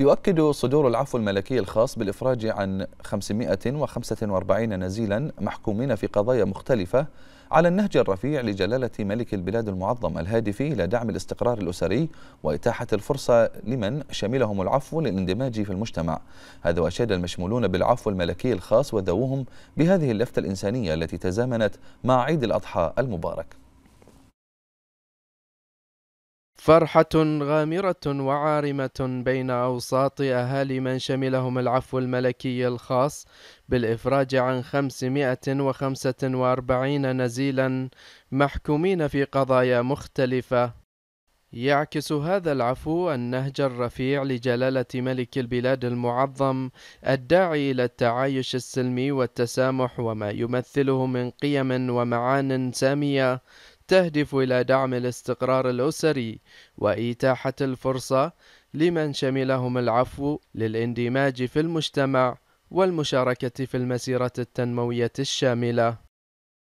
يؤكد صدور العفو الملكي الخاص بالإفراج عن 545 نزيلا محكومين في قضايا مختلفة على النهج الرفيع لجلالة ملك البلاد المعظم الهادف إلى دعم الاستقرار الأسري وإتاحة الفرصة لمن شملهم العفو للاندماج في المجتمع هذا وأشاد المشمولون بالعفو الملكي الخاص وذووهم بهذه اللفتة الإنسانية التي تزامنت مع عيد الأضحى المبارك فرحة غامرة وعارمة بين أوساط أهالي من شملهم العفو الملكي الخاص بالإفراج عن 545 نزيلا محكومين في قضايا مختلفة. يعكس هذا العفو النهج الرفيع لجلالة ملك البلاد المعظم الداعي إلى التعايش السلمي والتسامح وما يمثله من قيم ومعان سامية تهدف إلى دعم الاستقرار الأسري وإتاحة الفرصة لمن شملهم العفو للاندماج في المجتمع والمشاركة في المسيرة التنموية الشاملة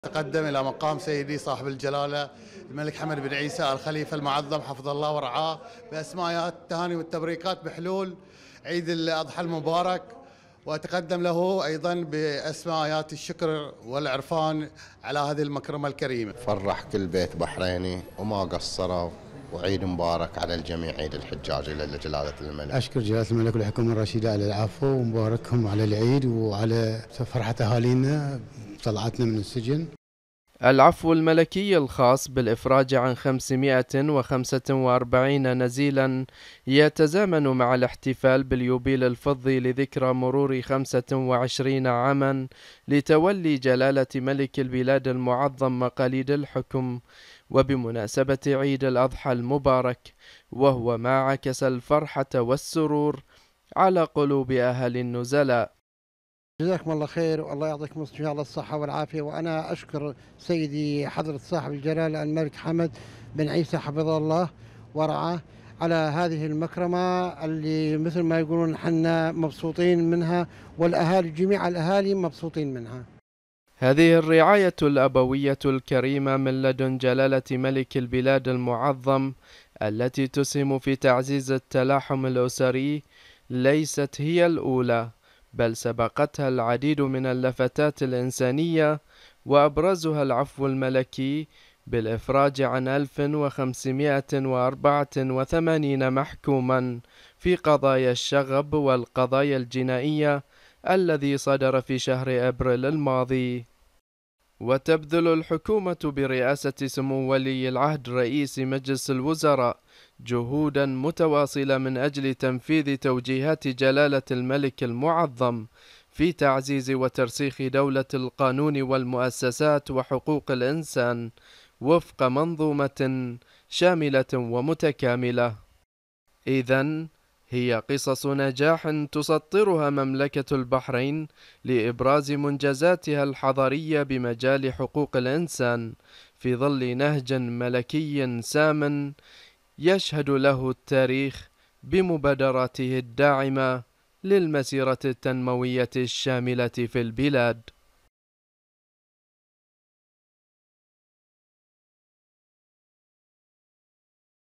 تقدم إلى مقام سيدي صاحب الجلالة الملك حمد بن عيسى الخليفة المعظم حفظ الله ورعاه بأسماء التهاني والتبريكات بحلول عيد الأضحى المبارك وأتقدم له أيضا بأسماء آيات الشكر والعرفان على هذه المكرمة الكريمة فرح كل بيت بحريني وما قصروا وعيد مبارك على الجميع عيد الحجاج إلى جلالة الملك أشكر جلالة الملك والحكومة الرشيدة على العفو ومباركهم على العيد وعلى فرحة أهالينا بطلعتنا من السجن العفو الملكي الخاص بالإفراج عن 545 نزيلا يتزامن مع الاحتفال باليوبيل الفضي لذكرى مرور 25 عاما لتولي جلالة ملك البلاد المعظم مقاليد الحكم وبمناسبة عيد الأضحى المبارك وهو ما عكس الفرحة والسرور على قلوب أهل النزلاء جزاكم الله خير والله يعطيكم ان شاء الله الصحه والعافيه وانا اشكر سيدي حضره صاحب الجلاله الملك حمد بن عيسى حفظه الله ورعاه على هذه المكرمه اللي مثل ما يقولون حنا مبسوطين منها والاهالي جميع الاهالي مبسوطين منها. هذه الرعايه الابويه الكريمه من لدن جلاله ملك البلاد المعظم التي تسهم في تعزيز التلاحم الاسري ليست هي الاولى بل سبقتها العديد من اللفتات الإنسانية وأبرزها العفو الملكي بالإفراج عن 1584 محكوما في قضايا الشغب والقضايا الجنائية الذي صدر في شهر أبريل الماضي وتبذل الحكومة برئاسة سمو ولي العهد رئيس مجلس الوزراء جهودا متواصلة من أجل تنفيذ توجيهات جلالة الملك المعظم في تعزيز وترسيخ دولة القانون والمؤسسات وحقوق الإنسان وفق منظومة شاملة ومتكاملة. إذا هي قصص نجاح تسطرها مملكة البحرين لإبراز منجزاتها الحضارية بمجال حقوق الإنسان في ظل نهج ملكي سام يشهد له التاريخ بمبادراته الداعمة للمسيرة التنموية الشاملة في البلاد